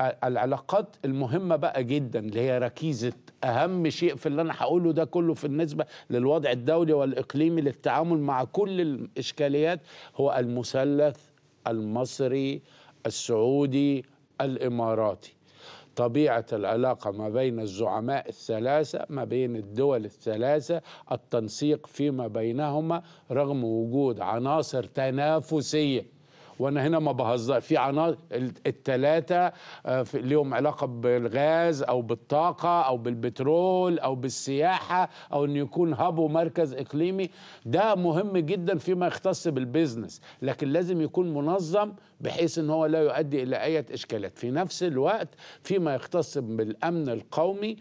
العلاقات المهمه بقى جدا اللي هي ركيزه اهم شيء في اللي انا هقوله ده كله في النسبه للوضع الدولي والاقليمي للتعامل مع كل الاشكاليات هو المثلث المصري السعودي الاماراتي طبيعه العلاقه ما بين الزعماء الثلاثه ما بين الدول الثلاثه التنسيق فيما بينهما رغم وجود عناصر تنافسيه وانا هنا ما بهزر في عناصر الثلاثه آه، ليهم علاقه بالغاز او بالطاقه او بالبترول او بالسياحه او ان يكون هاب ومركز اقليمي ده مهم جدا فيما يختص بالبيزنس لكن لازم يكون منظم بحيث ان هو لا يؤدي الى اي اشكالات في نفس الوقت فيما يختص بالامن القومي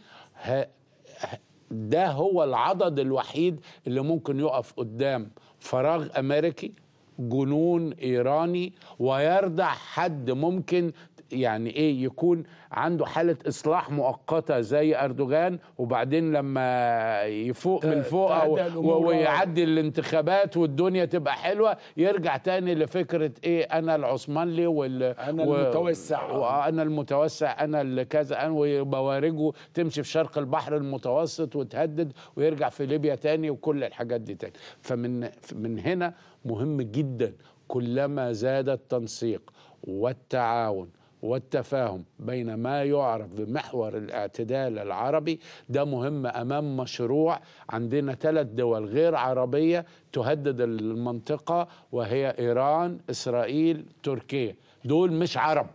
ده هو العضد الوحيد اللي ممكن يقف قدام فراغ امريكي جنون ايراني ويردع حد ممكن يعني ايه يكون عنده حاله اصلاح مؤقته زي اردوغان وبعدين لما يفوق من فوق ويعدي الانتخابات والدنيا تبقى حلوه يرجع تاني لفكره ايه انا العثماني وال انا و... المتوسع وانا المتوسع انا اللي كذا انا وبوارجه تمشي في شرق البحر المتوسط وتهدد ويرجع في ليبيا تاني وكل الحاجات دي تاني فمن من هنا مهم جدا كلما زاد التنسيق والتعاون والتفاهم بين ما يعرف بمحور الاعتدال العربي ده مهم امام مشروع عندنا ثلاث دول غير عربيه تهدد المنطقه وهي ايران اسرائيل تركيا دول مش عرب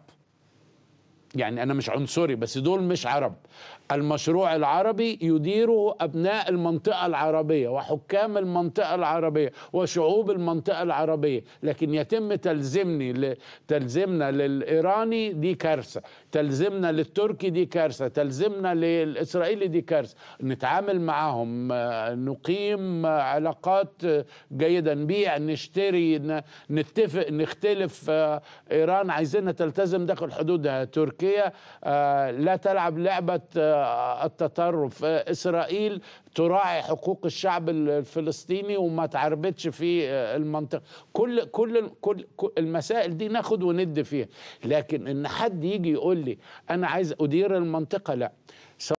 يعني أنا مش عنصري بس دول مش عرب المشروع العربي يديره أبناء المنطقة العربية وحكام المنطقة العربية وشعوب المنطقة العربية لكن يتم تلزمني ل... تلزمنا للإيراني دي كارثة تلزمنا للتركي دي كارثة تلزمنا للإسرائيلي دي كارثة نتعامل معهم نقيم علاقات جيده نبيع نشتري نتفق نختلف آه، إيران عايزينها تلتزم داخل حدودها تركيا تركيا آه، لا تلعب لعبة آه، التطرف آه، إسرائيل تراعي حقوق الشعب الفلسطيني وما تعربتش في المنطقة كل, كل, كل, كل المسائل دي ناخد وند فيها لكن إن حد يجي يقول لي أنا عايز أدير المنطقة لا